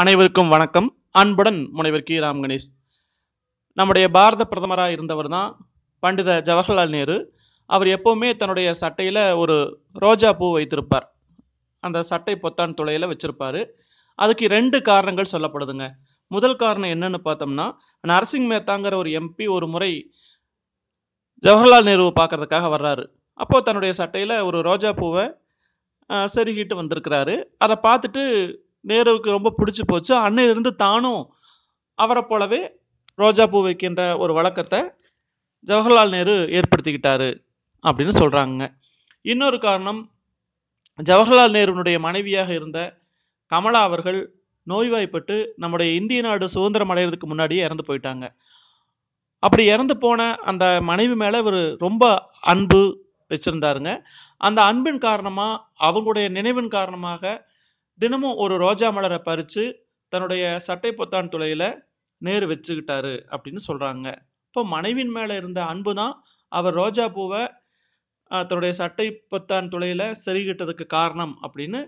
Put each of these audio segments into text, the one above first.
அனைவருக்கும் வணக்கம் அன்புடன் முனைவர் கி ராம் கணேஷ் நம்முடைய பாரத பிரதமராக இருந்தவர் தான் பண்டித ஜவஹர்லால் நேரு அவர் எப்போவுமே தன்னுடைய சட்டையில் ஒரு ரோஜா பூ வைத்திருப்பார் அந்த சட்டை பொத்தான் துளையில் வச்சுருப்பார் அதுக்கு ரெண்டு காரணங்கள் சொல்லப்படுதுங்க முதல் காரணம் என்னன்னு பார்த்தோம்னா நரசிங் மேத்தாங்கிற ஒரு எம்பி ஒரு முறை ஜவஹர்லால் நேருவை பார்க்குறதுக்காக வர்றாரு அப்போது தன்னுடைய சட்டையில் ஒரு ரோஜா பூவை செருகிட்டு வந்திருக்கிறாரு அதை பார்த்துட்டு நேருவுக்கு ரொம்ப பிடிச்சி போச்சு அன்னையிலிருந்து தானும் அவரை போலவே ரோஜா பூ வைக்கின்ற ஒரு வழக்கத்தை ஜவஹர்லால் நேரு ஏற்படுத்திக்கிட்டாரு அப்படின்னு சொல்கிறாங்க இன்னொரு காரணம் ஜவஹர்லால் நேருனுடைய மனைவியாக இருந்த கமலா அவர்கள் நோய்வாய்ப்பட்டு நம்முடைய இந்திய நாடு சுதந்திரம் அடைகிறதுக்கு முன்னாடியே இறந்து போயிட்டாங்க அப்படி இறந்து போன அந்த மனைவி மேலே இவர் ரொம்ப அன்பு வச்சுருந்தாருங்க அந்த அன்பின் காரணமாக அவங்களுடைய நினைவின் காரணமாக தினமும் ஒரு ரோஜா மலரை பறித்து தன்னுடைய சட்டை பொத்தான் துளையில் நேர் வச்சுக்கிட்டாரு அப்படின்னு சொல்கிறாங்க இப்போ மனைவின் மேலே இருந்த அன்பு தான் அவர் ரோஜா பூவை தன்னுடைய சட்டை பொத்தான் துளையில் செருகிட்டதுக்கு காரணம் அப்படின்னு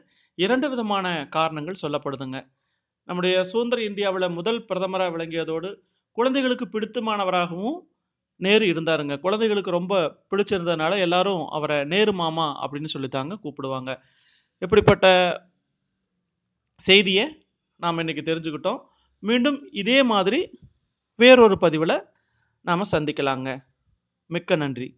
இரண்டு விதமான காரணங்கள் சொல்லப்படுதுங்க நம்முடைய சுதந்திர இந்தியாவில் முதல் பிரதமராக விளங்கியதோடு குழந்தைகளுக்கு பிடித்தமானவராகவும் நேரு இருந்தாருங்க குழந்தைகளுக்கு ரொம்ப பிடிச்சிருந்ததுனால எல்லாரும் அவரை நேரு மாமா அப்படின்னு சொல்லித்தாங்க கூப்பிடுவாங்க இப்படிப்பட்ட செய்தியை நாம் இன்றைக்கி தெரிஞ்சுக்கிட்டோம் மீண்டும் இதே மாதிரி வேறொரு பதிவில் நாம் சந்திக்கலாங்க மிக்க நன்றி